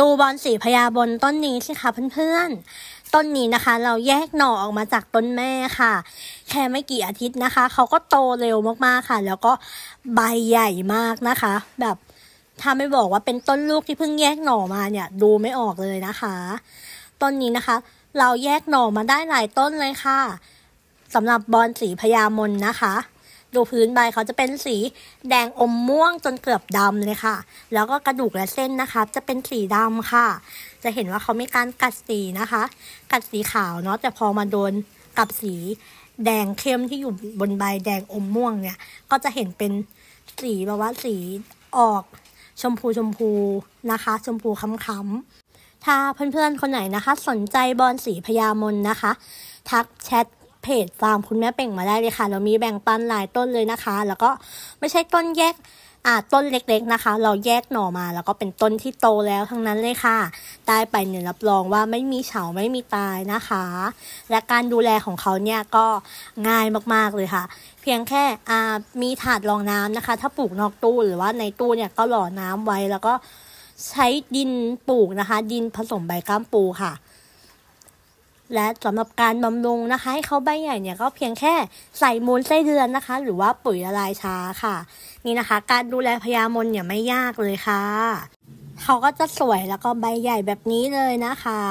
ดูบอลสีพญาบนต้นนี้สิคะเพื่อนๆต้นนี้นะคะ เราแยกหน่อออกมาจากต้นแม่ค่ะ แค่ไม่กี่อาทิตย์นะคะเขาก็โตเร็วมากๆค่ะ แล้วก็ใบใหญ่มากนะคะ แบบถ้าไม่บอกว่าเป็นต้นลูกที่เพิ่งแยกหน่อมาเนี่ย ดูไม่ออกเลยนะคะ ต้นนี้นะคะ เราแยกหน่อมาได้หลายต้นเลยค่ะสำหรับบอลสีพญามนนะคะดูพื้นใบเขาจะเป็นสีแดงอมม่วงจนเกือบดำเลยค่ะ แล้วก็กระดูกและเส้นนะคะ จะเป็นสีดำค่ะ จะเห็นว่าเขามีการกัดสีนะคะ กัดสีขาวเนาะแต่พอมาโดนกับสี แดงเข้มที่อยู่บนใบ แดงอมม่วงเนี่ย ก็จะเห็นเป็นสีแบบว่าสีออกชมพูชมพูนะคะ ชมพูค้ำๆถ้าเพื่อนๆคนไหนนะคะ สนใจบอลสีพญามนนะคะ ทักแชทเพจฟาร์มคุณแม่เป่งมาได้เลยค่ะ เรามีแบ่งปันหลายต้นเลยนะคะ แล้วก็ไม่ใช่ต้นแยกอ่าต้นเล็กๆนะคะ เราแยกหน่อมา แล้วก็เป็นต้นที่โตแล้วทั้งนั้นเลยค่ะได้ไปเนี่ยรับรองว่าไม่มีเฉาไม่มีตายนะคะ และการดูแลของเขาเนี่ยก็ง่ายมากๆเลยค่ะ เพียงแค่อ่ามีถาดรองน้ำนะคะ ถ้าปลูกนอกตู้หรือว่าในตู้เนี่ยก็หล่อน้ำไว้แล้วก็ใช้ดินปลูกนะคะ ดินผสมใบก้ามปูค่ะและสำหรับการบำรุงนะคะ ให้เขาใบใหญ่เนี่ยก็เพียงแค่ใส่มูลไส้เดือนนะคะ หรือว่าปุ๋ยละลายช้าค่ะ นี่นะคะการดูแลพยามนเนี่ยไม่ยากเลยค่ะเขาก็จะสวยแล้วก็ใบใหญ่แบบนี้เลยนะคะ